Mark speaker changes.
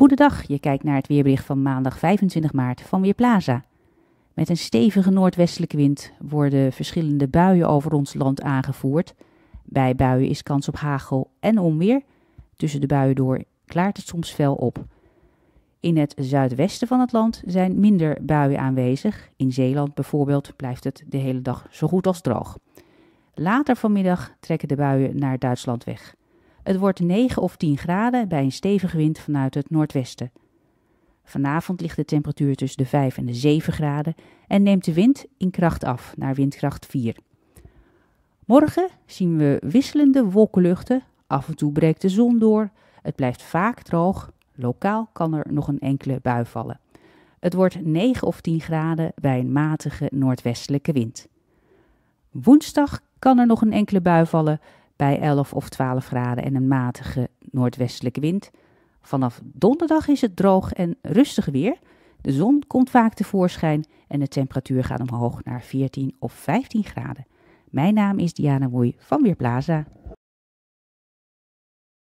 Speaker 1: Goedendag, je kijkt naar het weerbericht van maandag 25 maart van Weerplaza. Met een stevige noordwestelijke wind worden verschillende buien over ons land aangevoerd. Bij buien is kans op hagel en onweer. Tussen de buien door klaart het soms fel op. In het zuidwesten van het land zijn minder buien aanwezig. In Zeeland bijvoorbeeld blijft het de hele dag zo goed als droog. Later vanmiddag trekken de buien naar Duitsland weg. Het wordt 9 of 10 graden bij een stevige wind vanuit het noordwesten. Vanavond ligt de temperatuur tussen de 5 en de 7 graden en neemt de wind in kracht af naar windkracht 4. Morgen zien we wisselende wolkenluchten. Af en toe breekt de zon door. Het blijft vaak droog. Lokaal kan er nog een enkele bui vallen. Het wordt 9 of 10 graden bij een matige noordwestelijke wind. Woensdag kan er nog een enkele bui vallen bij 11 of 12 graden en een matige noordwestelijke wind. Vanaf donderdag is het droog en rustig weer. De zon komt vaak tevoorschijn en de temperatuur gaat omhoog naar 14 of 15 graden. Mijn naam is Diana Moei van Weerplaza.